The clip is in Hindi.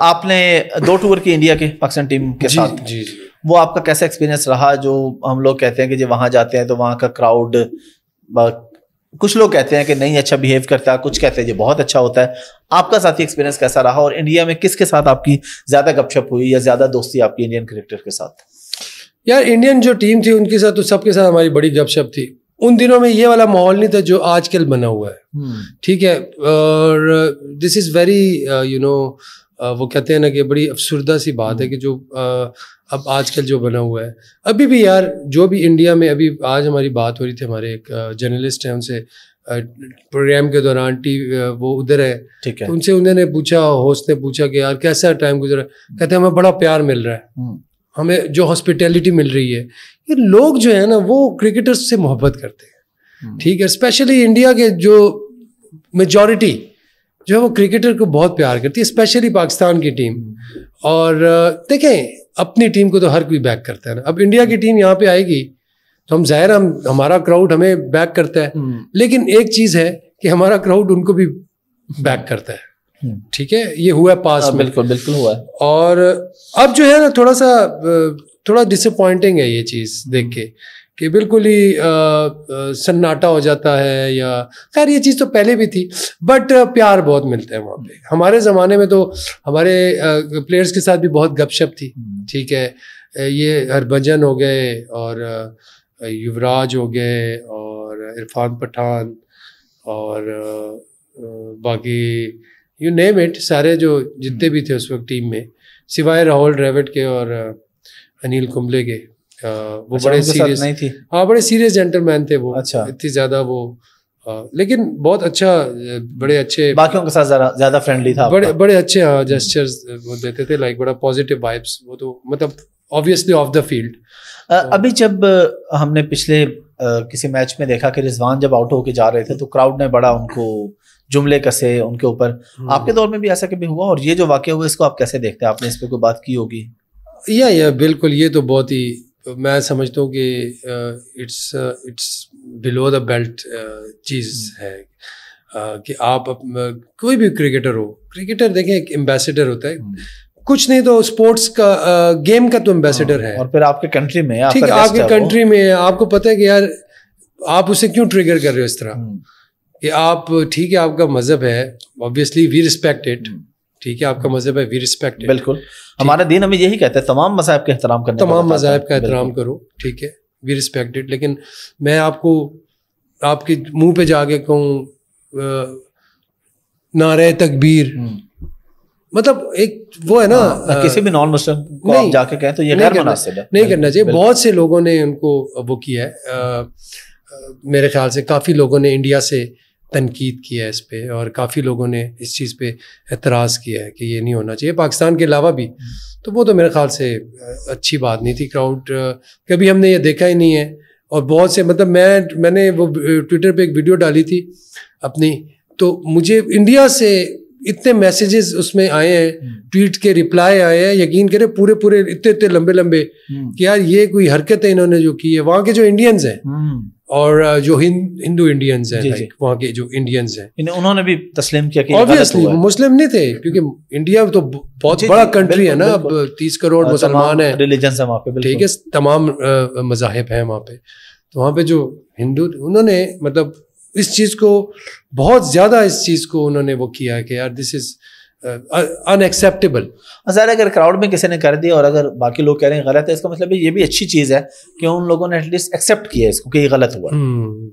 आपने दो टूर की इंडिया के पाकिस्तान टीम के जी, साथ जी, जी। वो आपका कैसा एक्सपीरियंस रहा जो हम लोग कहते हैं कि जब वहां जाते हैं तो वहां का क्राउड कुछ लोग कहते हैं कि नहीं अच्छा बिहेव करता कुछ कहते हैं ये बहुत अच्छा होता है आपका साथी एक्सपीरियंस कैसा रहा और इंडिया में किसके साथ आपकी ज्यादा गपशप हुई या ज्यादा दोस्ती आपकी इंडियन क्रिकेटर के साथ यार इंडियन जो टीम थी उनके साथ तो सबके साथ हमारी बड़ी गपशप थी उन दिनों में ये वाला माहौल नहीं था जो आजकल बना हुआ है हम्म। ठीक है और this is very you know वो कहते हैं ना कि बड़ी अफसरदा सी बात है कि जो अब आजकल जो बना हुआ है अभी भी यार जो भी इंडिया में अभी आज हमारी बात हो रही थी हमारे एक जर्नलिस्ट हैं उनसे प्रोग्राम के दौरान टी वो उधर है ठीक है तो उनसे उन्होंने पूछा होस्ट ने पूछा कि यार कैसा टाइम गुजरा कहते हैं हमें बड़ा प्यार मिल रहा है हम्म। हमें जो हॉस्पिटैलिटी मिल रही है ये लोग जो है ना वो क्रिकेटर्स से मोहब्बत करते हैं हम्म। ठीक है स्पेशली इंडिया के जो मेजॉरिटी जो है वो क्रिकेटर को बहुत प्यार करती है स्पेशली पाकिस्तान की टीम और देखें अपनी टीम को तो हर कोई बैक करता है ना अब इंडिया की टीम यहाँ पे आएगी तो हम जाहिर हम हमारा क्राउड हमें बैक करता है हम्म। लेकिन एक चीज़ है कि हमारा क्राउड उनको भी बैक करता है हम्म। ठीक है ये हुआ है पास हाँ, बिल्कुल बिल्कुल हुआ है और अब जो है ना थोड़ा सा थोड़ा डिसअपॉइंटिंग है ये चीज़ देख के कि बिल्कुल ही सन्नाटा हो जाता है या खैर ये चीज़ तो पहले भी थी बट प्यार बहुत मिलता है वहाँ पे हमारे ज़माने में तो हमारे प्लेयर्स के साथ भी बहुत गपशप थी हम्म। ठीक है ये हरभजन हो गए और युवराज हो गए और इरफान पठान और बाकी यू नेम इट सारे जो जितने हम्म। भी थे उस वक्त टीम में सिवाय राहुल ड्रेविड के और अनिल कुंबले के वो अच्छा, बड़े सीरियस नहीं थी हाँ बड़े सीरियस जेंटलमैन थे वो अच्छा इतनी ज्यादा वो आ, लेकिन बहुत अच्छा बड़े अच्छे बाकियों के साथ ज्यादा फ्रेंडली था बड़े बड़े अच्छे हाँ जेस्टर्स वो देते थे लाइक बड़ा पॉजिटिव वाइब्स वो तो मतलब ऑब्वियसली ऑफ द फील्ड अभी जब हमने पिछले किसी मैच में देखा कि रिजवान जब आउट होके जा रहे थे तो क्राउड ने बड़ा उनको जुमले कसे उनके ऊपर हम्म। आपके दौर में भी ऐसा कभी हुआ और ये जो वाक्य हुआ इसको आप कैसे देखते हैं आपने इस पर कोई बात की होगी या या बिल्कुल ये तो बहुत ही तो मैं समझता हूँ कि it's it's below the belt चीज़ हम्म। है uh, कि आप अप, कोई भी क्रिकेटर हो क्रिकेटर देखें एक एम्बेसडर होता है हम्म। कुछ नहीं तो स्पोर्ट्स का गेम का तो एम्बेसडर हाँ, है और फिर आपके कंट्री में ठीक है आपके कंट्री में आपको पता है कि यार आप उसे क्यों ट्रिगर कर रहे हो इस तरह हम्म। कि आप ठीक है आपका मज़हब है ऑब्वियसली वी रिस्पेक्ट इट ठीक है आपका मजहब है वी रिस्पेक्ट बिल्कुल हमारे दिन हमें यही कहते हैं तमाम मजाहब का एहतराम करना तमाम मजाहब का एहतराम करो ठीक है वी रिस्पेक्टेड लेकिन मैं आपको आपके मुंह पे जाके कहूँ नारे तकबीर हम्म। मतलब एक वो है ना आ, हाँ, आ, किसी भी नॉन मुस्लिम को आप जाके कहें तो ये नहीं करना नहीं करना चाहिए बहुत से लोगों ने उनको वो किया है आ, मेरे ख्याल से काफ़ी लोगों ने इंडिया से तनकीद किया है इस पर और काफ़ी लोगों ने इस चीज़ पर एतराज़ किया है कि ये नहीं होना चाहिए पाकिस्तान के अलावा भी हम्म। तो वो तो मेरे ख्याल से अच्छी बात नहीं थी क्राउड कभी हमने ये देखा ही नहीं है और बहुत से मतलब मैं मैंने वो ट्विटर पे एक वीडियो डाली थी अपनी तो मुझे इंडिया से इतने मैसेजेस उसमें आए हैं हम्म। ट्वीट के रिप्लाई आए हैं यकीन करें पूरे पूरे इतने इतने लंबे लंबे हम्म। कि यार ये कोई हरकत है इन्होंने जो की है वहाँ के जो इंडियंस हैं और जो हिंदू इंडियंस हैं वहाँ के जो इंडियंस हैं उन्होंने भी तस्लीम किया कि ऑब्वियसली मुस्लिम नहीं थे क्योंकि इंडिया तो बहुत जी, बड़ा कंट्री है ना अब तीस करोड़ मुसलमान है रिलीजन है वहाँ पे ठीक है तमाम मजाहब हैं वहाँ पे तो वहाँ पे जो हिंदू उन्होंने मतलब इस चीज़ को बहुत ज़्यादा इस चीज़ को उन्होंने वो किया कि यार this is unacceptable uh, sir अगर क्राउड में किसी ने कर दिया और अगर बाकी लोग कह रहे हैं गलत है इसका मतलब ये भी अच्छी चीज़ है कि उन लोगों ने एटलीस्ट एक्सेप्ट किया इसको कि ये गलत हुआ